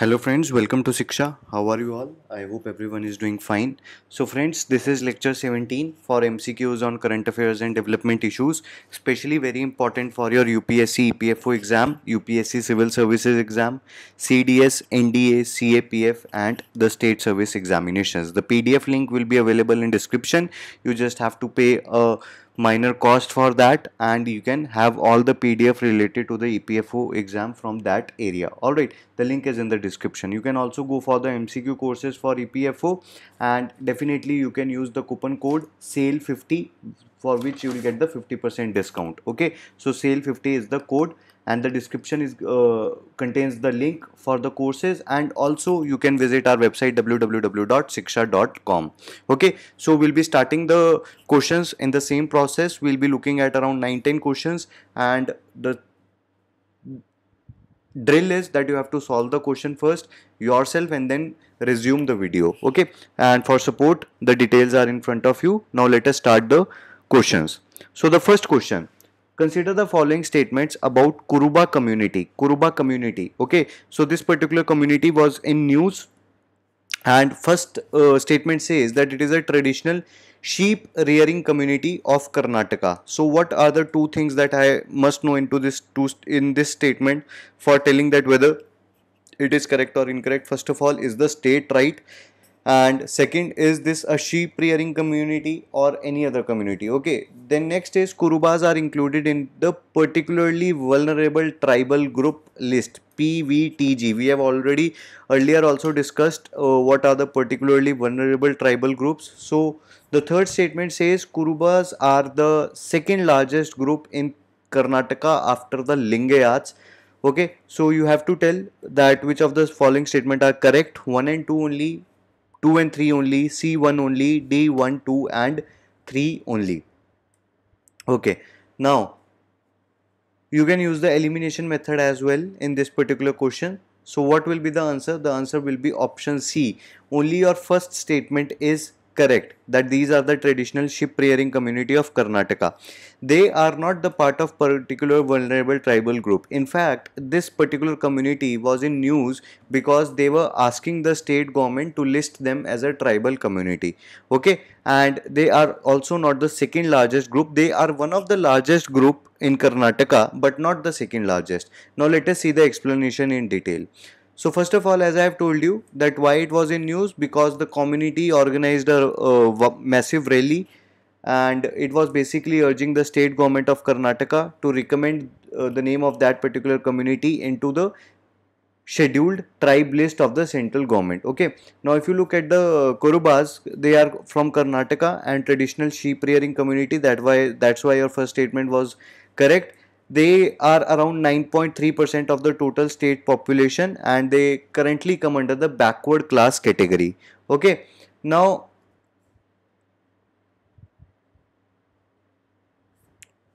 hello friends welcome to siksha how are you all i hope everyone is doing fine so friends this is lecture 17 for mcqs on current affairs and development issues especially very important for your upsc epfo exam upsc civil services exam cds nda capf and the state service examinations the pdf link will be available in description you just have to pay a minor cost for that and you can have all the pdf related to the epfo exam from that area all right the link is in the description you can also go for the mcq courses for epfo and definitely you can use the coupon code sale 50 for which you will get the 50 percent discount okay so sale 50 is the code and the description is uh, contains the link for the courses and also you can visit our website www.siksha.com okay so we'll be starting the questions in the same process we'll be looking at around 19 questions and the drill is that you have to solve the question first yourself and then resume the video okay and for support the details are in front of you now let us start the questions so the first question Consider the following statements about Kuruba community. Kuruba community. Okay. So this particular community was in news and first uh, statement says that it is a traditional sheep rearing community of Karnataka. So what are the two things that I must know into this two in this statement for telling that whether it is correct or incorrect? First of all, is the state right? and second is this a sheep rearing community or any other community okay then next is kurubas are included in the particularly vulnerable tribal group list pvtg we have already earlier also discussed uh, what are the particularly vulnerable tribal groups so the third statement says kurubas are the second largest group in karnataka after the lingayats okay so you have to tell that which of the following statement are correct one and two only 2 and 3 only, C1 only, D1, 2 and 3 only. Okay, now you can use the elimination method as well in this particular question. So what will be the answer? The answer will be option C. Only your first statement is correct that these are the traditional ship rearing community of Karnataka. They are not the part of particular vulnerable tribal group. In fact, this particular community was in news because they were asking the state government to list them as a tribal community. Okay, and they are also not the second largest group. They are one of the largest group in Karnataka, but not the second largest. Now let us see the explanation in detail. So first of all, as I have told you that why it was in news because the community organized a uh, massive rally and it was basically urging the state government of Karnataka to recommend uh, the name of that particular community into the scheduled tribe list of the central government okay now if you look at the korubas they are from karnataka and traditional sheep rearing community that why that's why your first statement was correct they are around 9.3% of the total state population and they currently come under the backward class category okay now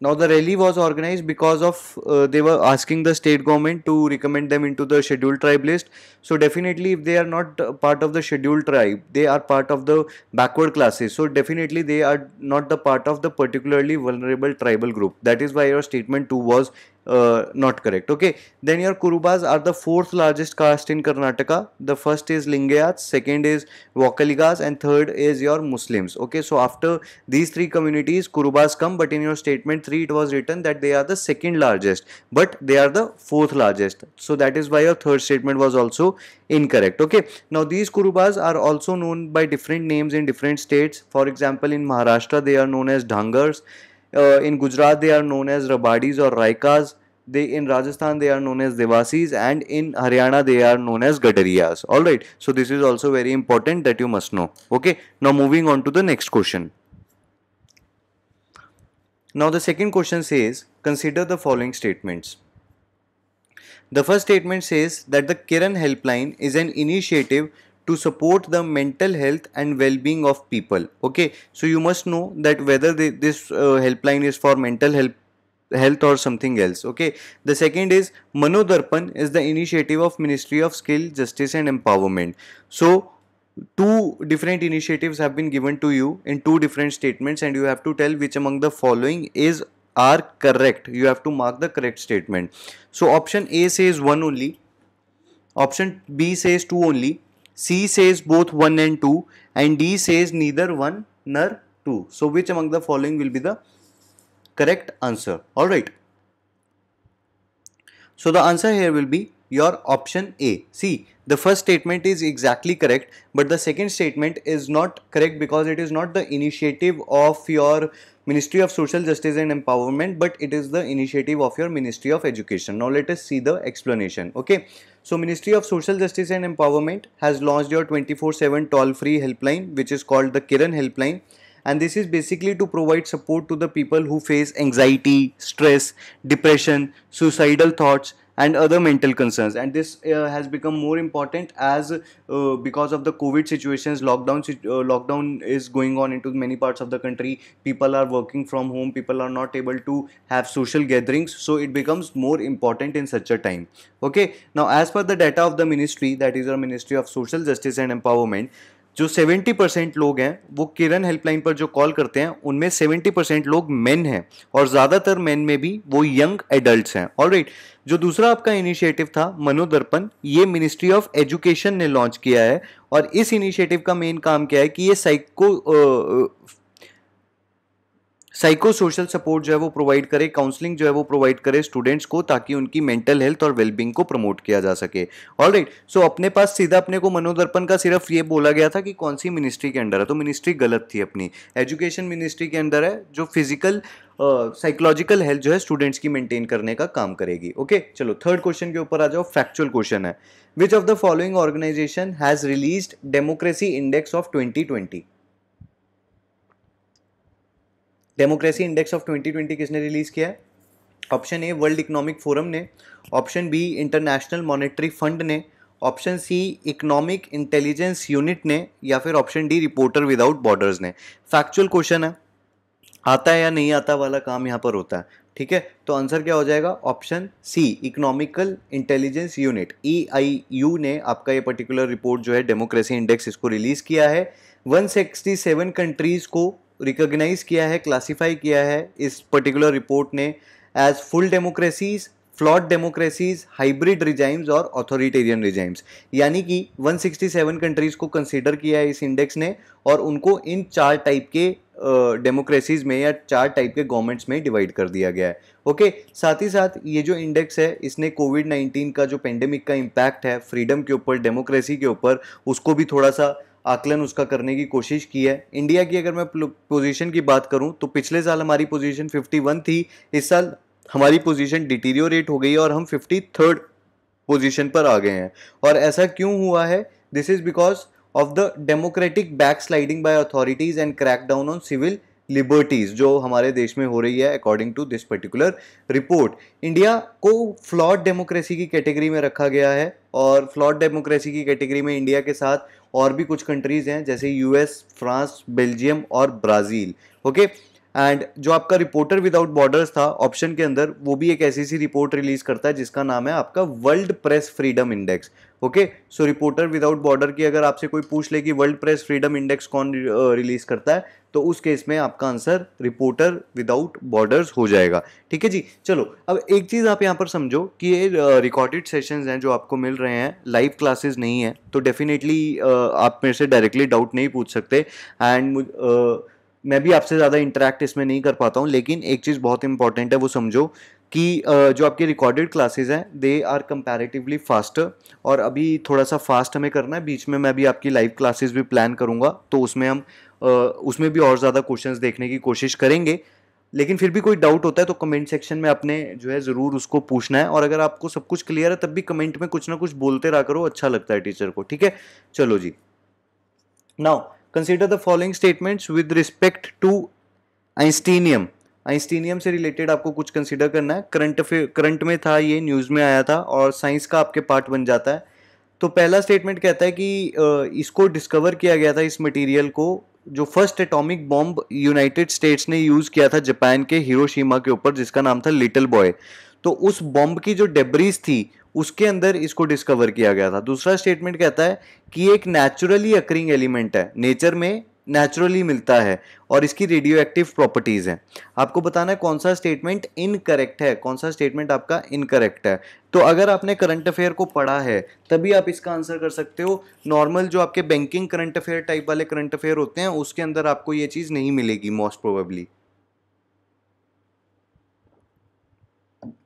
Now the rally was organized because of uh, they were asking the state government to recommend them into the scheduled tribe list. So definitely, if they are not uh, part of the scheduled tribe, they are part of the backward classes. So definitely, they are not the part of the particularly vulnerable tribal group. That is why your statement two was uh, not correct okay then your kurubas are the fourth largest caste in karnataka the first is lingayats second is wakaligas and third is your muslims okay so after these three communities kurubas come but in your statement 3 it was written that they are the second largest but they are the fourth largest so that is why your third statement was also incorrect okay now these kurubas are also known by different names in different states for example in maharashtra they are known as dhangars uh, in Gujarat, they are known as Rabadis or Raikas. They in Rajasthan they are known as Devasis, and in Haryana they are known as Gadariyas. All right. So this is also very important that you must know. Okay. Now moving on to the next question. Now the second question says, consider the following statements. The first statement says that the Kiran Helpline is an initiative to support the mental health and well-being of people okay so you must know that whether they, this uh, helpline is for mental health health or something else okay the second is manodarpan is the initiative of ministry of skill justice and empowerment so two different initiatives have been given to you in two different statements and you have to tell which among the following is are correct you have to mark the correct statement so option a says one only option b says two only C says both 1 and 2 and D says neither 1 nor 2. So which among the following will be the correct answer? Alright. So the answer here will be your option A. See the first statement is exactly correct but the second statement is not correct because it is not the initiative of your ministry of social justice and empowerment but it is the initiative of your ministry of education now let us see the explanation okay so ministry of social justice and empowerment has launched your 24/7 toll free helpline which is called the kiran helpline and this is basically to provide support to the people who face anxiety stress depression suicidal thoughts and other mental concerns and this uh, has become more important as uh, because of the covid situations lockdown uh, lockdown is going on into many parts of the country people are working from home people are not able to have social gatherings so it becomes more important in such a time okay now as per the data of the ministry that is our ministry of social justice and empowerment जो 70 percent लोग हैं वो किरण helpline पर जो call करते हैं उनमें 70 percent लोग मेन हैं और ज़्यादातर मेन में भी वो यंग एडल्ट हैं और राइट जो दूसरा आपका इनिशिएटिव था मनोदर्पण ये मिनिस्ट्री ऑफ एजुकेशन ने लॉन्च किया है और इस इनिशिएटिव का मेन काम क्या है कि ये साइको साइको सोशल सपोर्ट जो है वो प्रोवाइड करे काउंसलिंग जो है वो प्रोवाइड करे स्टूडेंट्स को ताकि उनकी मेंटल हेल्थ और वेलबींग को प्रमोट किया जा सके ऑल राइट सो अपने पास सीधा अपने को मनोदर्पण का सिर्फ ये बोला गया था कि कौन सी मिनिस्ट्री के अंडर है तो मिनिस्ट्री गलत थी अपनी एजुकेशन मिनिस्ट्री के अंडर है जो फिजिकल साइकोलॉजिकल हेल्थ जो है स्टूडेंट्स की मेंटेन करने का काम करेगी ओके okay? चलो थर्ड क्वेश्चन के ऊपर आ जाओ फैक्चुअल क्वेश्चन है which of the following organisation has release democracy index of twenty democracy index of 2020 किसने रिलीज़ किया है option A World Economic Forum ने option B International Monetary Fund ने option C Economic Intelligence Unit ने या फिर option D reporter without borders ने factual question है आता है या नहीं आता वाला काम यहाँ पर होता है ठीक है तो आंसर क्या हो जाएगा option C Economical Intelligence Unit E I U ने आपका ये पर्टिकुलर रिपोर्ट जो है डेमोक्रेसी इंडेक्स इसको रिलीज़ किया है 167 कंट्रीज़ को रिकॉग्नाइज किया है क्लासिफाई किया है इस पर्टिकुलर रिपोर्ट ने as full democracies flawed democracies hybrid regimes और ऑथोरिटेरियन रिजाइम्स यानी कि 167 कंट्रीज़ को कंसीडर किया है इस इंडेक्स ने और उनको इन चार टाइप के डेमोक्रेसीज uh, में या चार टाइप के गवर्नमेंट्स में डिवाइड कर दिया गया है ओके okay? साथ ही साथ ये जो इंडेक्स है इसने कोविड 19 का जो पेंडेमिक का इम्पैक्ट है फ्रीडम के ऊपर डेमोक्रेसी के ऊपर उसको भी थोड़ा सा आकलन उसका करने की कोशिश की है इंडिया की अगर मैं पोजीशन की बात करूं तो पिछले साल हमारी पोजीशन 51 थी इस साल हमारी पोजीशन डिटीरियोरेट हो गई है और हम फिफ्टी थर्ड पोजिशन पर आ गए हैं और ऐसा क्यों हुआ है this is because of the democratic backsliding by authorities and crack down on civil liberties जो हमारे देश में हो रही है according to this particular report India को फ्लॉड डेमोक्रेसी की कैटेगरी में रखा गया है और फ्लॉड डेमोक्रेसी की कैटेगरी में इंडिया के साथ और भी कुछ कंट्रीज़ हैं जैसे यूएस फ्रांस बेल्जियम और ब्राज़ील ओके एंड जो आपका रिपोर्टर विदाउट बॉर्डर्स था ऑप्शन के अंदर वो भी एक ऐसी सी रिपोर्ट रिलीज करता है जिसका नाम है आपका World Press Freedom Index okay so reporter without border की अगर आपसे कोई पूछ ले कि वर्ल्ड प्रेस फ्रीडम इंडेक्स कौन रिलीज करता है तो उस केस में आपका आंसर रिपोर्टर विदाउट बॉर्डर्स हो जाएगा ठीक है जी चलो अब एक चीज़ आप यहाँ पर समझो कि ये रिकॉर्डेड सेशंस हैं जो आपको मिल रहे हैं लाइव क्लासेस नहीं है तो डेफिनेटली आप मेरे से डायरेक्टली डाउट नहीं पूछ सकते एंड मैं भी आपसे ज़्यादा इंटरेक्ट इसमें नहीं कर पाता हूँ लेकिन एक चीज़ बहुत इंपॉर्टेंट है वो समझो कि जो आपके रिकॉर्डेड क्लासेज हैं दे आर कंपैरेटिवली फास्टर और अभी थोड़ा सा फास्ट हमें करना है बीच में मैं भी आपकी लाइव क्लासेज भी प्लान करूँगा तो उसमें हम उसमें भी और ज़्यादा क्वेश्चन देखने की कोशिश करेंगे लेकिन फिर भी कोई डाउट होता है तो कमेंट सेक्शन में अपने जो है ज़रूर उसको पूछना है और अगर आपको सब कुछ क्लियर है तब भी कमेंट में कुछ ना कुछ बोलते रहा करो अच्छा लगता है टीचर को ठीक है चलो जी now consider the following statements with respect to einsteinium einsteinium से रिलेटेड आपको कुछ कंसिडर करना है करंट करंट में था ये न्यूज़ में आया था और साइंस का आपके पार्ट बन जाता है तो पहला स्टेटमेंट कहता है कि इसको डिस्कवर किया गया था इस मटेरियल को जो first atomic bomb United States ने यूज़ किया था जापान के हिरोशिमा के ऊपर जिसका नाम था लिटिल बॉय तो उस बॉम्ब की जो डेब्रीज थी उसके अंदर इसको डिस्कवर किया गया था दूसरा स्टेटमेंट कहता है कि एक नेचुरली अकरिंग एलिमेंट है नेचर में नेचुरली मिलता है और इसकी रेडियो एक्टिव प्रॉपर्टीज़ हैं आपको बताना है कौन सा स्टेटमेंट इनकरेक्ट है कौन सा स्टेटमेंट आपका इनकरेक्ट है तो अगर आपने करंट अफेयर को पढ़ा है तभी आप इसका आंसर कर सकते हो नॉर्मल जो आपके बैंकिंग करंट अफेयर टाइप वाले करंट अफेयर होते हैं उसके अंदर आपको ये चीज़ नहीं मिलेगी मोस्ट प्रोबेबली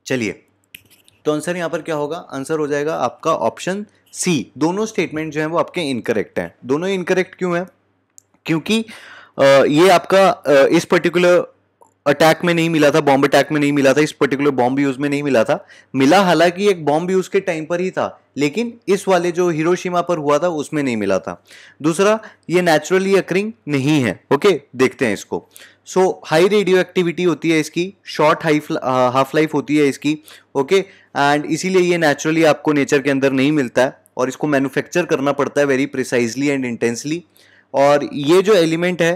चलिए तो आंसर यहाँ पर क्या होगा आंसर हो जाएगा आपका ऑप्शन सी दोनों स्टेटमेंट जो हैं वो आपके इनकरेक्ट हैं दोनों इनकरेक्ट क्यों हैं क्योंकि ये आपका इस पर्टिकुलर अटैक में नहीं मिला था बॉम्ब अटैक में नहीं मिला था इस पर्टिकुलर बॉम्ब यूज में नहीं मिला था मिला हालांकि एक बॉम्ब यूज के टाइम पर ही था लेकिन इस वाले जो हिरोशिमा पर हुआ था उसमें नहीं मिला था दूसरा ये नेचुरली अक्रिंग नहीं है ओके देखते हैं इसको सो हाई रेडियो एक्टिविटी होती है इसकी शॉर्ट हाई हाफ लाइफ होती है इसकी ओके एंड इसीलिए ये नेचुरली आपको नेचर के अंदर नहीं मिलता है और इसको मैन्युफैक्चर करना पड़ता है वेरी प्रिसाइजली एंड इंटेंसली और ये जो एलिमेंट है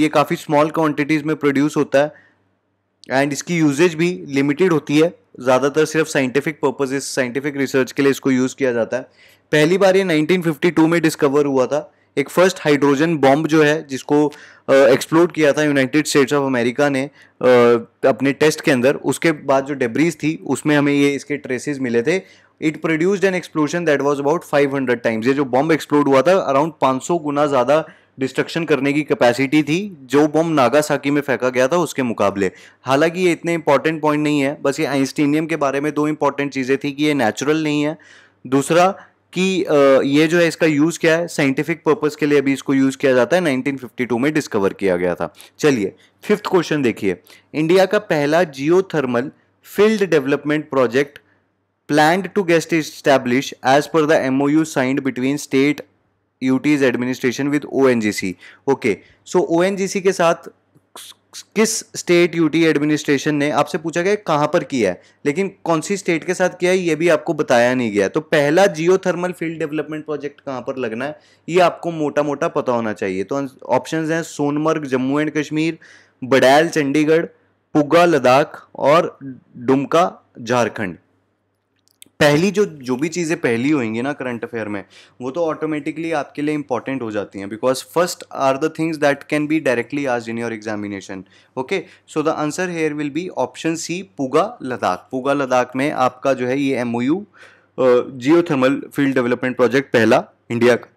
ये काफ़ी स्मॉल क्वांटिटीज़ में प्रोड्यूस होता है एंड इसकी यूजेज भी लिमिटेड होती है ज़्यादातर सिर्फ साइंटिफिक पर्पजेज साइंटिफिक रिसर्च के लिए इसको यूज़ किया जाता है पहली बार ये 1952 में डिस्कवर हुआ था एक फर्स्ट हाइड्रोजन बॉम्ब जो है जिसको एक्सप्लोड किया था यूनाइटेड स्टेट्स ऑफ अमेरिका ने आ, अपने टेस्ट के अंदर उसके बाद जो डेब्रीज थी उसमें हमें ये इसके ट्रेसेस मिले थे it produced an explosion that was about 500 times ये जो बॉम्ब एक्सप्लोड हुआ था अराउंड 500 गुना ज़्यादा डिस्ट्रक्शन करने की कैपेसिटी थी जो बॉम्ब नागासाकी में फेंका गया था उसके मुकाबले हालांकि ये इतने इंपॉर्टेंट पॉइंट नहीं है बस ये आइंस्टीनियम के बारे में दो इंपॉर्टेंट चीज़ें थी कि ये नेचुरल नहीं है दूसरा कि ये जो है इसका यूज़ क्या है साइंटिफिक पर्पज़ के लिए अभी इसको यूज़ किया जाता है 1952 में डिस्कवर किया गया था चलिए फिफ्थ क्वेश्चन देखिए इंडिया का पहला geothermal field development project planned to get established as per the MOU signed between state UTs administration with O okay so O के साथ किस स्टेट यूटी एडमिनिस्ट्रेशन ने आपसे पूछा गया कहाँ पर किया है लेकिन कौन सी स्टेट के साथ किया है ये भी आपको बताया नहीं गया तो पहला geothermal field development project कहाँ पर लगना है ये आपको मोटा मोटा पता होना चाहिए तो ऑप्शन हैं सोनमर्ग जम्मू एंड कश्मीर बडैल चंडीगढ़ पुगा लद्दाख और डुमका झारखंड पहली जो जो भी चीज़ें पहली होंगी ना करंट अफेयर में वो तो ऑटोमेटिकली आपके लिए इंपॉर्टेंट हो जाती हैं because first are the things that can be directly आज in your examination okay so the answer here will be option C Puga Ladakh Puga Ladakh में आपका जो है ये M O U geothermal field development project पहला इंडिया का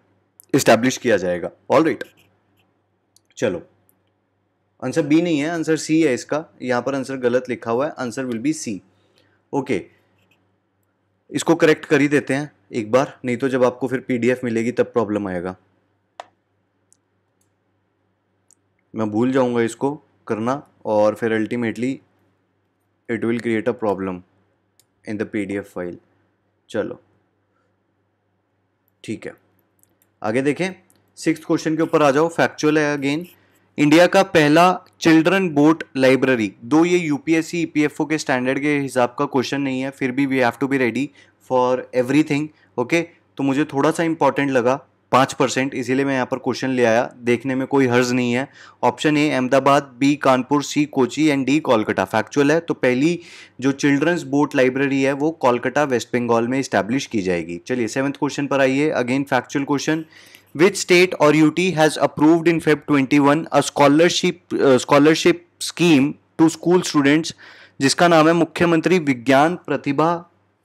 इस्टेब्लिश किया जाएगा ऑल राइट right. चलो आंसर बी नहीं है आंसर सी है इसका यहाँ पर आंसर गलत लिखा हुआ है answer will be C okay इसको करेक्ट कर ही देते हैं एक बार नहीं तो जब आपको फिर पीडीएफ मिलेगी तब प्रॉब्लम आएगा मैं भूल जाऊंगा इसको करना और फिर ultimately it will create a problem in the PDF file चलो ठीक है आगे देखें सिक्स क्वेश्चन के ऊपर आ जाओ फैक्चुअल है अगेन इंडिया का पहला चिल्ड्रन बोट लाइब्रेरी दो ये यूपीएससी ईपीएफओ e के स्टैंडर्ड के हिसाब का क्वेश्चन नहीं है फिर भी we have to be ready for everything okay तो मुझे थोड़ा सा इंपॉर्टेंट लगा पाँच परसेंट इसीलिए मैं यहाँ पर क्वेश्चन ले आया देखने में कोई हर्ज नहीं है option A Ahmedabad B Kanpur C Kochi and D Kolkata factual है तो पहली जो चिल्ड्रंस बोट लाइब्रेरी है वो कोलकाता वेस्ट बंगाल में इस्टेब्लिश की जाएगी चलिए सेवन्थ क्वेश्चन पर आइए again factual question which state or UT has approved in Feb 21 a scholarship uh, scholarship scheme to school students जिसका नाम है मुख्यमंत्री विज्ञान प्रतिभा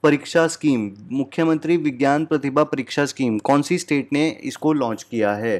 परीक्षा स्कीम मुख्यमंत्री विज्ञान प्रतिभा परीक्षा स्कीम कौन सी स्टेट ने इसको लॉन्च किया है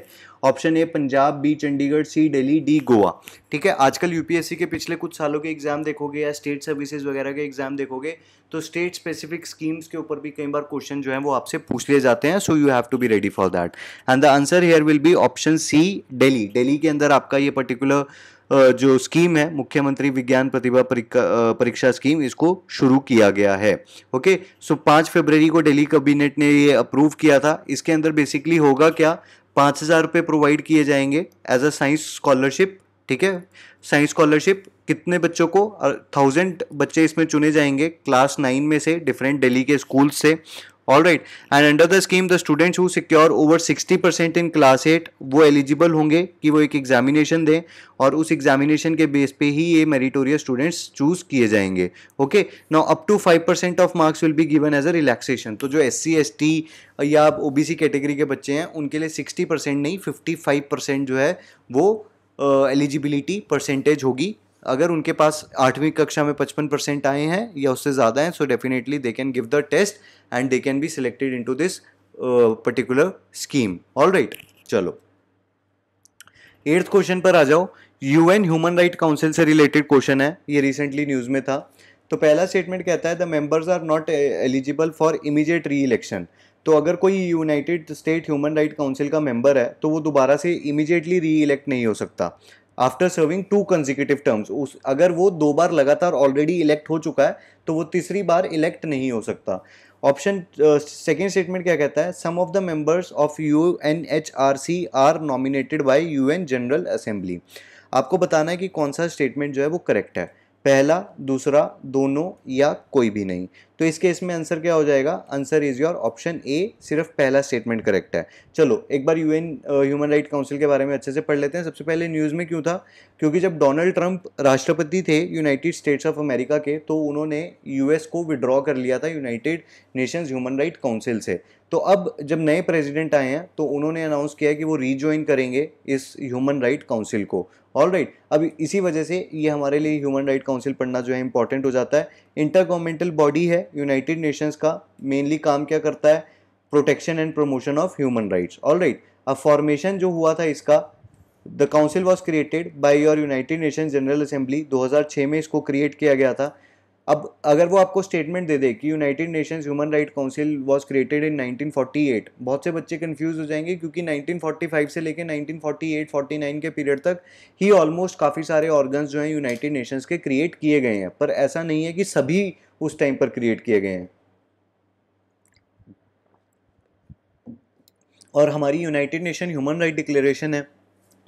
option A Punjab B Chandigarh C Delhi D Goa ठीक है आजकल यूपीएससी के पिछले कुछ सालों के एग्जाम देखोगे या स्टेट सर्विसेज वगैरह के एग्जाम देखोगे तो स्टेट स्पेसिफिक स्कीम्स के ऊपर भी कई बार क्वेश्चन जो है वो आपसे पूछ लिए जाते हैं so you have to be ready for that and the answer here will be option C Delhi Delhi के अंदर आपका ये पर्टिकुलर जो स्कीम है मुख्यमंत्री विज्ञान प्रतिभा परीक्षा स्कीम इसको शुरू किया गया है ओके सो पाँच फरवरी को दिल्ली कैबिनेट ने ये अप्रूव किया था इसके अंदर बेसिकली होगा क्या पाँच हज़ार रुपये प्रोवाइड किए जाएंगे एज अ साइंस स्कॉलरशिप ठीक है साइंस स्कॉलरशिप कितने बच्चों को थाउजेंड बच्चे इसमें चुने जाएंगे क्लास नाइन में से डिफरेंट दिल्ली के स्कूल से all right and under the scheme the students who secure over sixty percent in class eight वो एलिजिबल होंगे कि वो एक एग्जामिनेशन दें और उस एग्जामिनेशन के बेस पे ही ये मेरिटोरियस स्टूडेंट्स चूज किए जाएंगे okay now up to five percent of marks will be given as a relaxation तो जो एस सी एस टी या ओ बी सी कैटेगरी के बच्चे हैं उनके लिए सिक्सटी परसेंट नहीं फिफ्टी फाइव परसेंट जो है वो एलिजिबिलिटी uh, परसेंटेज होगी अगर उनके पास आठवीं कक्षा में पचपन परसेंट आए हैं या उससे ज़्यादा हैं so definitely they can give the test and they can be selected into this particular scheme all right चलो एट्थ क्वेश्चन पर आ जाओ एन ह्यूमन राइट काउंसिल से रिलेटेड क्वेश्चन है ये रिसेंटली न्यूज़ में था तो पहला स्टेटमेंट कहता है the members are not eligible for immediate reelection तो अगर कोई United State Human right Council का मेंबर है तो वो दोबारा से इमीजिएटली री इलेक्ट नहीं हो सकता after serving two consecutive terms उस अगर वो दो बार लगातार ऑलरेडी इलेक्ट हो चुका है तो वो तीसरी बार इलेक्ट नहीं हो सकता ऑप्शन सेकेंड स्टेटमेंट क्या कहता है some of the members of U N H R C are nominated by U N General Assembly आपको बताना है कि कौन सा स्टेटमेंट जो है वो करेक्ट है पहला दूसरा दोनों या कोई भी नहीं तो इस केस में आंसर क्या हो जाएगा answer is your option A सिर्फ पहला स्टेटमेंट करेक्ट है चलो एक बार यूएन ह्यूमन राइट काउंसिल के बारे में अच्छे से पढ़ लेते हैं सबसे पहले न्यूज़ में क्यों था क्योंकि जब डोनाल्ड ट्रंप राष्ट्रपति थे यूनाइटेड स्टेट्स ऑफ अमेरिका के तो उन्होंने यूएस को विड्रॉ कर लिया था United Nations Human right council से तो अब जब नए प्रेसिडेंट आए हैं तो उन्होंने अनाउंस किया है कि वो रीजॉइन करेंगे इस ह्यूमन राइट काउंसिल को ऑल राइट right. अब इसी वजह से ये हमारे लिए ह्यूमन राइट काउंसिल पढ़ना जो है इंपॉर्टेंट हो जाता है गवर्नमेंटल बॉडी है यूनाइटेड नेशंस का मेनली काम क्या करता है protection and promotion of human rights all right अब फॉर्मेशन जो हुआ था इसका the council was created by your United Nation General Assembly दो में इसको क्रिएट किया गया था अब अगर वो आपको स्टेटमेंट दे दे कि United Nations Human right Council was created in 1948 बहुत से बच्चे कंफ्यूज हो जाएंगे क्योंकि 1945 से लेकर 1948 49 के पीरियड तक ही ऑलमोस्ट काफ़ी सारे ऑर्गन्स जो हैं यूनाइटेड नेशंस के क्रिएट किए गए हैं पर ऐसा नहीं है कि सभी उस टाइम पर क्रिएट किए गए हैं और हमारी United Nation Human Right Declaration है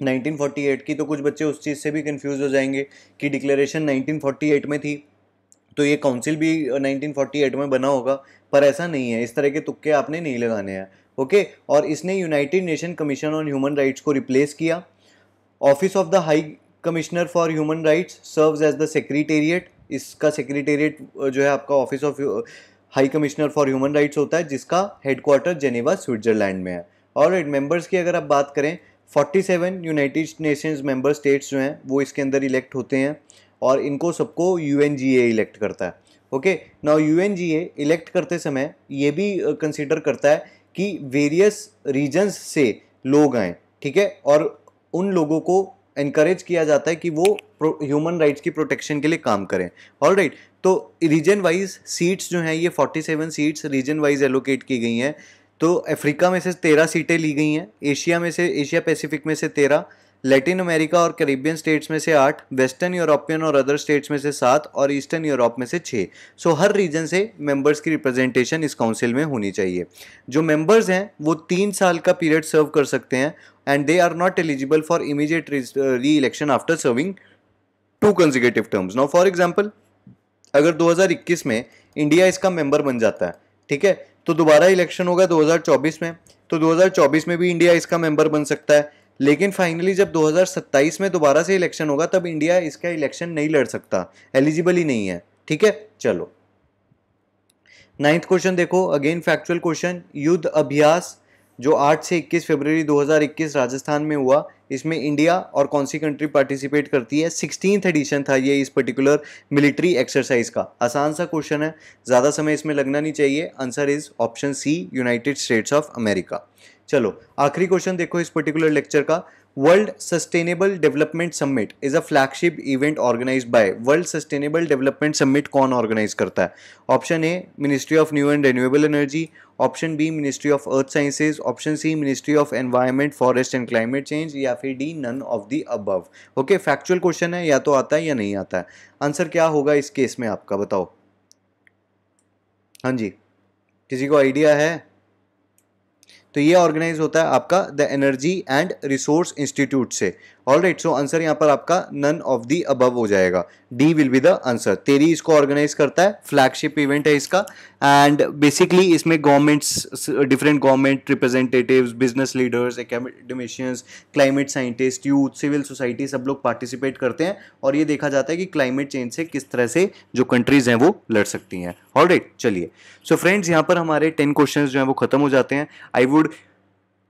1948 की तो कुछ बच्चे उस चीज़ से भी कंफ्यूज हो जाएंगे कि डिक्लेरेशन 1948 में थी तो ये काउंसिल भी 1948 में बना होगा पर ऐसा नहीं है इस तरह के तुक्के आपने नहीं लगाने हैं ओके और इसने United Nation Commission on Human Rights को रिप्लेस किया office of the High Commissioner for Human Rights serves as the secretariat इसका सेक्रेटेरिएट जो है आपका office of High Commissioner for Human Rights होता है जिसका हेडक्वार्टर जेनेवा स्विट्जरलैंड में है और मेंबर्स की अगर आप बात करें 47 यूनाइटेड नेशंस मेंबर स्टेट्स जो हैं वो इसके अंदर इलेक्ट होते हैं और इनको सबको यू इलेक्ट करता है ओके नाउ यू इलेक्ट करते समय ये भी कंसिडर करता है कि वेरियस रीजन्स से लोग आएँ ठीक है और उन लोगों को इनक्रेज किया जाता है कि वो ह्यूमन राइट्स की प्रोटेक्शन के लिए काम करें ऑल राइट right, तो रीजन वाइज सीट्स जो हैं ये 47 सीट्स रीजन वाइज एलोकेट की गई हैं तो अफ्रीका में से तेरह सीटें ली गई हैं एशिया में से एशिया पैसिफिक में से तेरह लैटिन अमेरिका और करेबियन स्टेट्स में से आठ वेस्टर्न यूरोपियन और अदर स्टेट्स में से सात और ईस्टर्न यूरोप में से छः सो so, हर रीजन से मेंबर्स की रिप्रेजेंटेशन इस काउंसिल में होनी चाहिए जो मेंबर्स हैं वो तीन साल का पीरियड सर्व कर सकते हैं and they are not eligible for immediate reelection after serving two consecutive terms now for example अगर 2021 में इंडिया इसका मेंबर बन जाता है ठीक है तो दोबारा इलेक्शन होगा 2024 में तो 2024 में भी इंडिया इसका मेंबर बन सकता है लेकिन फाइनली जब 2027 में दोबारा से इलेक्शन होगा तब इंडिया इसका इलेक्शन नहीं लड़ सकता एलिजिबल ही नहीं है ठीक है चलो नाइन्थ क्वेश्चन देखो again factual question Yudh Abhyas जो 8 से 21 फरवरी 2021 राजस्थान में हुआ इसमें इंडिया और कौन सी कंट्री पार्टिसिपेट करती है सिक्सटीन एडिशन था ये इस पर्टिकुलर मिलिट्री एक्सरसाइज का आसान सा क्वेश्चन है ज़्यादा समय इसमें लगना नहीं चाहिए answer is option C United States of America चलो आखिरी क्वेश्चन देखो इस पर्टिकुलर लेक्चर का World Sustainable Development Summit is a flagship event organise by World Sustainable Development Summit कौन ऑर्गेनाइज करता है option A Ministry of New and Renewable Energy option B Ministry of Earth Sciences option C Ministry of Environment Forest and Climate Change या फिर D none of the above okay factual question है या तो आता है या नहीं आता है आंसर क्या होगा इस केस में आपका बताओ हाँ जी किसी को आइडिया है तो ये ऑर्गेनाइज होता है आपका the Energy and Resource Institute से ऑल राइट सो आंसर यहाँ पर आपका नन ऑफ दी अबव हो जाएगा D will be the answer TERI इसको ऑर्गेनाइज करता है फ्लैगशिप इवेंट है इसका एंड बेसिकली इसमें governments different government representative business leaders academicians climate scientist youth civil society सब लोग पार्टिसिपेट करते हैं और ये देखा जाता है कि क्लाइमेट चेंज से किस तरह से जो कंट्रीज हैं वो लड़ सकती हैं ऑल राइट चलिए सो फ्रेंड्स यहाँ पर हमारे टेन क्वेश्चन जो हैं वो खत्म हो जाते हैं I would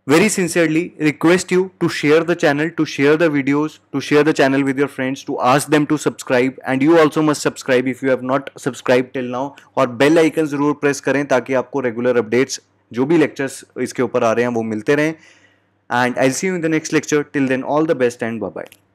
very sincerely request you to share the channel, to share the videos, to share the channel with your friends, to ask them to subscribe. And you also must subscribe if you have not subscribed till now. Or bell icon zarur press karein taki aapko regular updates, jo lectures iske upar aa rahe hain, wo And I'll see you in the next lecture. Till then, all the best and bye-bye.